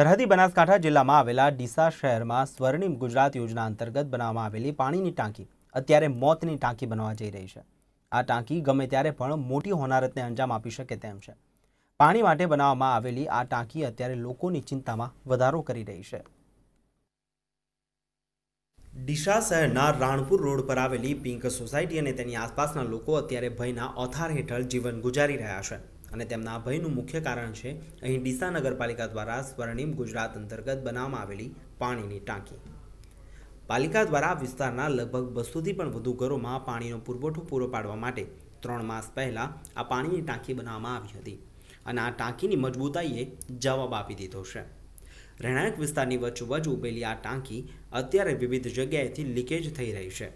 સરહદી બનાસકાંઠા જિલ્લામાં આવેલા ડીસા શહેરમાં સ્વર્ણિમ ગુજરાત યોજના અંતર્ગત બનાવવામાં આવેલી પાણીની ટાંકી અત્યારે મોતની ટાંકી બનવા જઈ રહી છે આ ટાંકી ગમે ત્યારે પણ મોટી હોનારતને અંજામ આપી શકે તેમ છે પાણી માટે બનાવવામાં આવેલી આ ટાંકી અત્યારે લોકોની ચિંતામાં વધારો કરી રહી છે ડીસા શહેરના રાણપુર રોડ પર આવેલી પિંક સોસાયટી અને તેની આસપાસના લોકો અત્યારે ભયના ઓથાર હેઠળ જીવન ગુજારી રહ્યા છે અને તેમના ભયનું મુખ્ય કારણ છે અહીં ડીસા નગરપાલિકા દ્વારા સ્વર્ણિમ ગુજરાત અંતર્ગત બનાવવામાં આવેલી પાણીની ટાંકી પાલિકા દ્વારા વિસ્તારના લગભગ બસોથી પણ વધુ ઘરોમાં પાણીનો પુરવઠો પૂરો પાડવા માટે ત્રણ માસ પહેલાં આ પાણીની ટાંકી બનાવવામાં આવી હતી અને આ ટાંકીની મજબૂતાઈએ જવાબ આપી દીધો છે રહેણાંક વિસ્તારની વચ્ચોવચ ઉભેલી આ ટાંકી અત્યારે વિવિધ જગ્યાએથી લીકેજ થઈ રહી છે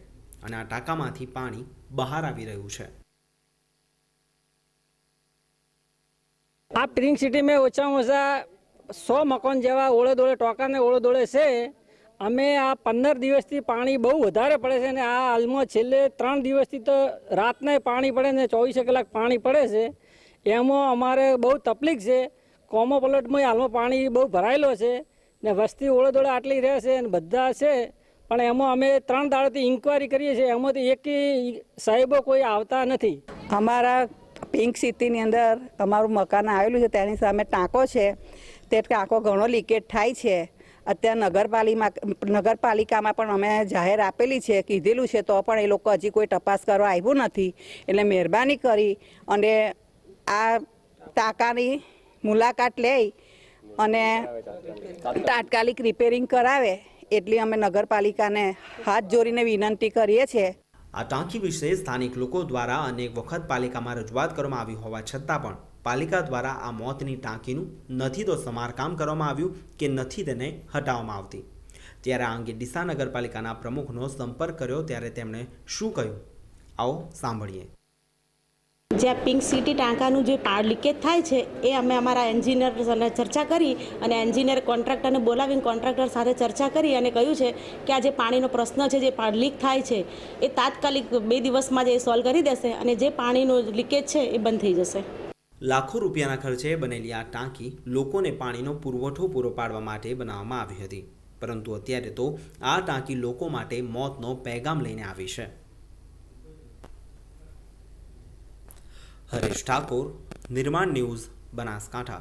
અને આ ટાંકામાંથી પાણી બહાર આવી રહ્યું છે આ પિંક મેં ઓછામાં ઓછા સો મકાન જેવા ઓળે દોળે ટોકાને ઓળે દોળે છે અમે આ પંદર દિવસથી પાણી બહુ વધારે પડે છે અને આ હાલમાં છેલ્લે ત્રણ દિવસથી તો રાતને પાણી પડે ને ચોવીસે કલાક પાણી પડે છે એમાં અમારે બહુ તકલીફ છે કોમો પલટમાં હાલમાં પાણી બહુ ભરાયેલો છે ને વસ્તી ઓળે દોળે આટલી રહે છે અને બધા છે પણ એમાં અમે ત્રણ દાડોથી ઇન્કવાયરી કરીએ છીએ એમાંથી એકી સાહેબો કોઈ આવતા નથી અમારા પિંક સિટીની અંદર અમારું મકાન આવેલું છે તેની સામે ટાંકો છે તે ટાંકો ઘણો લીકેજ થાય છે અત્યારે નગરપાલિકામાં નગરપાલિકામાં પણ અમે જાહેર આપેલી છે કીધેલું છે તો પણ એ લોકો હજી કોઈ તપાસ કરવા આવ્યું નથી એટલે મહેરબાની કરી અને આ ટાંકાની મુલાકાત લઈ અને તાત્કાલિક રિપેરિંગ કરાવે એટલી અમે નગરપાલિકાને હાથ જોડીને વિનંતી કરીએ છીએ આ ટાંકી વિશે સ્થાનિક લોકો દ્વારા અનેક વખત પાલિકામાં રજૂઆત કરવામાં આવી હોવા છતાં પણ પાલિકા દ્વારા આ મોતની ટાંકીનું નથી તો સમારકામ કરવામાં આવ્યું કે નથી તેને હટાવવામાં આવતી ત્યારે આ અંગે ડીસા નગરપાલિકાના પ્રમુખનો સંપર્ક કર્યો ત્યારે તેમણે શું કહ્યું આવો સાંભળીએ જ્યાં પિંક સિટી ટાંકાનું જે પાડ લીકેજ થાય છે એ અમે અમારા એન્જિનિયર સાથે ચર્ચા કરી અને એન્જિનિયર કોન્ટ્રાક્ટરને બોલાવીને કોન્ટ્રાક્ટર સાથે ચર્ચા કરી અને કહ્યું છે કે આ જે પાણીનો પ્રશ્ન છે જે પાડ લીક થાય છે એ તાત્કાલિક બે દિવસમાં જે સોલ્વ કરી દેશે અને જે પાણીનો લીકેજ છે એ બંધ થઈ જશે લાખો રૂપિયાના ખર્ચે બનેલી આ ટાંકી લોકોને પાણીનો પુરવઠો પૂરો પાડવા માટે બનાવવામાં આવી હતી પરંતુ અત્યારે તો આ ટાંકી લોકો માટે મોતનો પેગામ લઈને આવી છે હરેશ ઠાકોર નિર્માણ ન્યૂઝ બનાસકાંઠા